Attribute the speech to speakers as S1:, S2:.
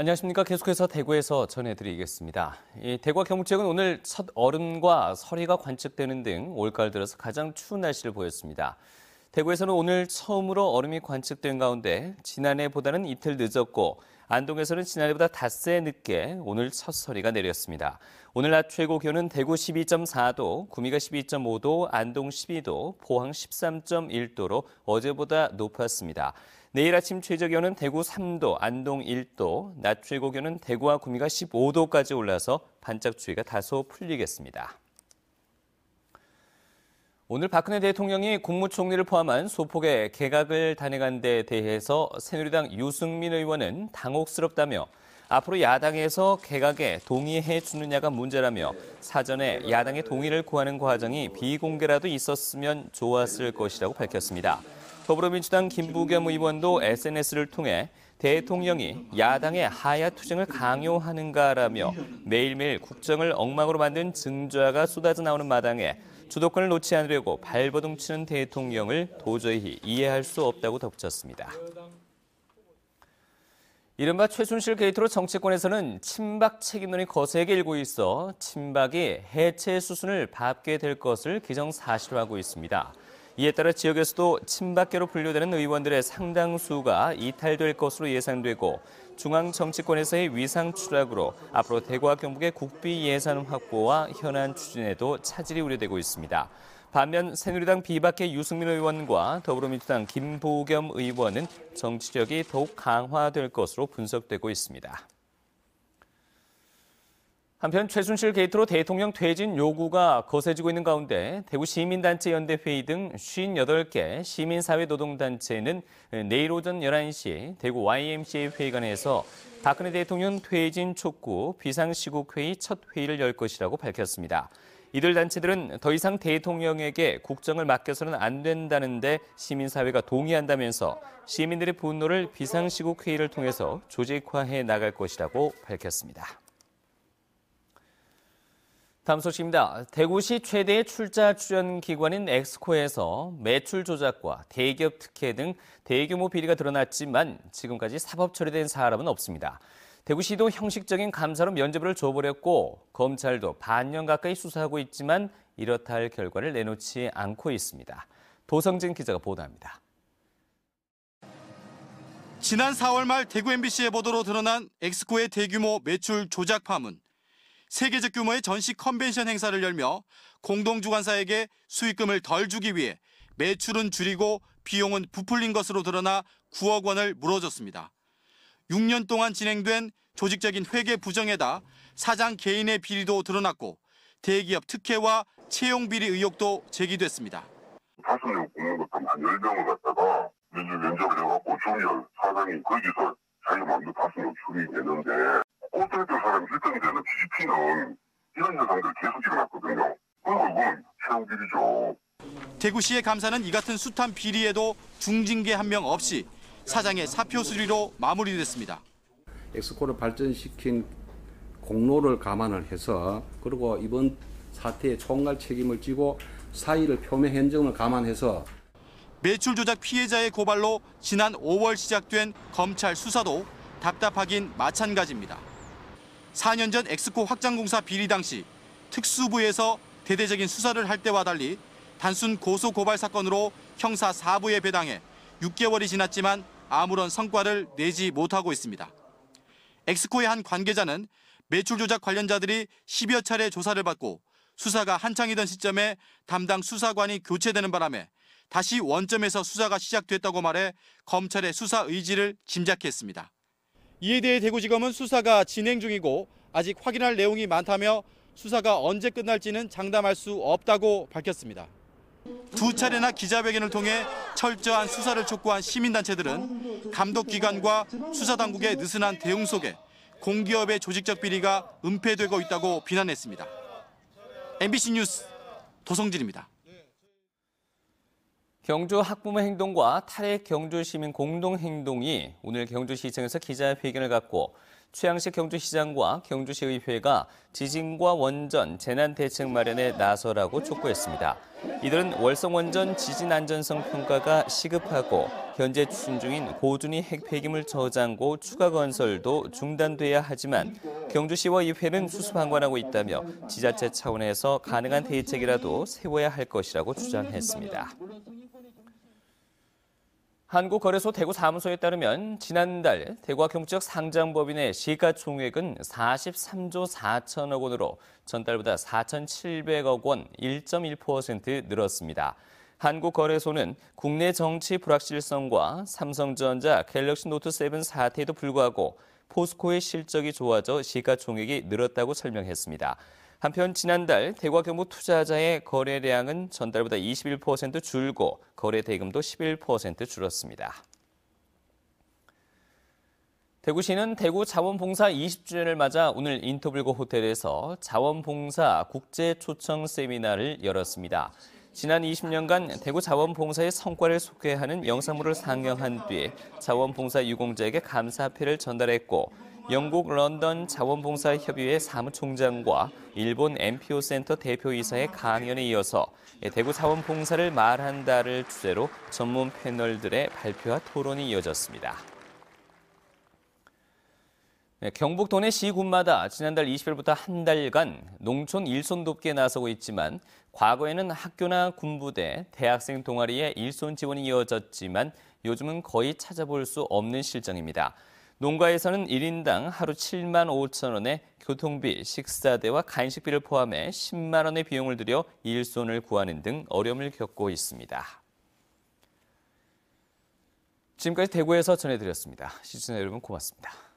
S1: 안녕하십니까. 계속해서 대구에서 전해드리겠습니다. 이 대구와 경북지역은 오늘 첫 얼음과 서리가 관측되는 등 올가을 들어서 가장 추운 날씨를 보였습니다. 대구에서는 오늘 처음으로 얼음이 관측된 가운데 지난해보다는 이틀 늦었고 안동에서는 지난해보다 닷새 늦게 오늘 첫서리가 내렸습니다. 오늘 낮 최고 기온은 대구 12.4도, 구미가 12.5도, 안동 12도, 포항 13.1도로 어제보다 높았습니다. 내일 아침 최저 기온은 대구 3도, 안동 1도, 낮 최고 기온은 대구와 구미가 15도까지 올라서 반짝추위가 다소 풀리겠습니다. 오늘 박근혜 대통령이 국무총리를 포함한 소폭의 개각을 단행한 데 대해서 새누리당 유승민 의원은 당혹스럽다며 앞으로 야당에서 개각에 동의해 주느냐가 문제라며 사전에 야당의 동의를 구하는 과정이 비공개라도 있었으면 좋았을 것이라고 밝혔습니다. 더불어민주당 김부겸 의원도 SNS를 통해 대통령이 야당의 하야 투쟁을 강요하는가라며 매일매일 국정을 엉망으로 만든 증자가 쏟아져 나오는 마당에 주도권을 놓지 않으려고 발버둥치는 대통령을 도저히 이해할 수 없다고 덧붙였습니다. 이른바 최순실 게이트로 정치권에서는 친박 책임론이 거세게 일고 있어 친박이 해체 수순을 밟게 될 것을 기정사실화하고 있습니다. 이에 따라 지역에서도 친박계로 분류되는 의원들의 상당수가 이탈될 것으로 예상되고 중앙 정치권에서의 위상 추락으로 앞으로 대구와 경북의 국비 예산 확보와 현안 추진에도 차질이 우려되고 있습니다. 반면 새누리당 비박계 유승민 의원과 더불어민주당 김보겸 의원은 정치력이 더욱 강화될 것으로 분석되고 있습니다. 한편 최순실 게이트로 대통령 퇴진 요구가 거세지고 있는 가운데 대구 시민단체 연대회의 등 58개 시민사회 노동단체는 내일 오전 11시 대구 YMCA 회의관에서 박근혜 대통령 퇴진 촉구 비상시국회의 첫 회의를 열 것이라고 밝혔습니다. 이들 단체들은 더 이상 대통령에게 국정을 맡겨서는 안 된다는데 시민사회가 동의한다면서 시민들의 분노를 비상시국회의를 통해서 조직화해 나갈 것이라고 밝혔습니다. 다음 소식입니다. 대구시 최대의 출자 출연 기관인 엑스코에서 매출 조작과 대기업 특혜 등 대규모 비리가 드러났지만 지금까지 사법 처리된 사람은 없습니다. 대구시도 형식적인 감사로 면접을 줘버렸고 검찰도 반년 가까이 수사하고 있지만 이렇다 할 결과를 내놓지 않고 있습니다.
S2: 도성진 기자가 보도합니다. 지난 4월 말 대구 MBC의 보도로 드러난 엑스코의 대규모 매출 조작 파문. 세계적 규모의 전시 컨벤션 행사를 열며 공동주관사에게 수익금을 덜 주기 위해 매출은 줄이고 비용은 부풀린 것으로 드러나 9억 원을 물어줬습니다. 6년 동안 진행된 조직적인 회계 부정에다 사장 개인의 비리도 드러났고 대기업 특혜와 채용 비리 의혹도 제기됐습니다. 다섯 공무원 갖다가 면접 을 해갖고 사장이 거기서 자기 마음대로 출입되는데 꼴뚜기들 사람 1등이 되는 GDP는 이런 현상들 계속 일어났거든요. 그 결국은 최 비리죠. 대구 시의 감사는 이 같은 숱한 비리에도 중징계 한 명 없이 사장의 사표 수리로 마무리됐습니다. 엑스코를 발전시킨 공로를 감안을 해서 그리고 이번 사태의 총괄 책임을 지고 사의를 표명한 점을 감안해서 매출 조작 피해자의 고발로 지난 5월 시작된 검찰 수사도 답답하긴 마찬가지입니다. 4년 전 엑스코 확장공사 비리 당시 특수부에서 대대적인 수사를 할 때와 달리 단순 고소 고발 사건으로 형사 4부에 배당해 6개월이 지났지만 아무런 성과를 내지 못하고 있습니다. 엑스코의 한 관계자는 매출 조작 관련자들이 10여 차례 조사를 받고 수사가 한창이던 시점에 담당 수사관이 교체되는 바람에 다시 원점에서 수사가 시작됐다고 말해 검찰의 수사 의지를 짐작했습니다. 이에 대해 대구지검은 수사가 진행 중이고 아직 확인할 내용이 많다며 수사가 언제 끝날지는 장담할 수 없다고 밝혔습니다. 두 차례나 기자회견을 통해 철저한 수사를 촉구한 시민단체들은 감독기관과 수사당국의 느슨한 대응 속에 공기업의 조직적 비리가 은폐되고 있다고 비난했습니다. MBC 뉴스 도성진입니다.
S1: 경주 학부모 행동과 탈핵 경주 시민 공동 행동이 오늘 경주시청에서 기자회견을 갖고 최양식 경주시장과 경주시의회가 지진과 원전 재난 대책 마련에 나서라고 촉구했습니다. 이들은 월성 원전 지진 안전성 평가가 시급하고 현재 추진 중인 고준위 핵 폐기물 저장고 추가 건설도 중단돼야 하지만 경주시와 의회는 수수방관하고 있다며 지자체 차원에서 가능한 대책이라도 세워야 할 것이라고 주장했습니다. 한국거래소 대구 사무소에 따르면 지난달 대구와 경북 상장법인의 시가총액은 43조 4천억 원으로 전달보다 4,700억 원 1.1% 늘었습니다. 한국거래소는 국내 정치 불확실성과 삼성전자 갤럭시 노트 7 사태에도 불구하고 포스코의 실적이 좋아져 시가총액이 늘었다고 설명했습니다. 한편 지난달 대과 경부 투자자의 거래량은 전달보다 21% 줄고 거래 대금도 11% 줄었습니다. 대구시는 대구 자원봉사 20주년을 맞아 오늘 인터블고 호텔에서 자원봉사 국제 초청 세미나를 열었습니다. 지난 20년간 대구 자원봉사의 성과를 소개하는 영상물을 상영한 뒤 자원봉사 유공자에게 감사패를 전달했고 영국 런던 자원봉사협의회 사무총장과 일본 NPO 센터 대표이사의 강연에 이어서 예, 대구 자원봉사를 말한다를 주제로 전문 패널들의 발표와 토론이 이어졌습니다. 네, 경북 도내 시군마다 지난달 20일부터 한 달간 농촌 일손 돕기에 나서고 있지만 과거에는 학교나 군부대, 대학생 동아리에 일손 지원이 이어졌지만 요즘은 거의 찾아볼 수 없는 실정입니다. 농가에서는 1인당 하루 7만 5천 원의 교통비, 식사대와 간식비를 포함해 10만 원의 비용을 들여 일손을 구하는 등 어려움을 겪고 있습니다. 지금까지 대구에서 전해드렸습니다. 시청자 여러분 고맙습니다.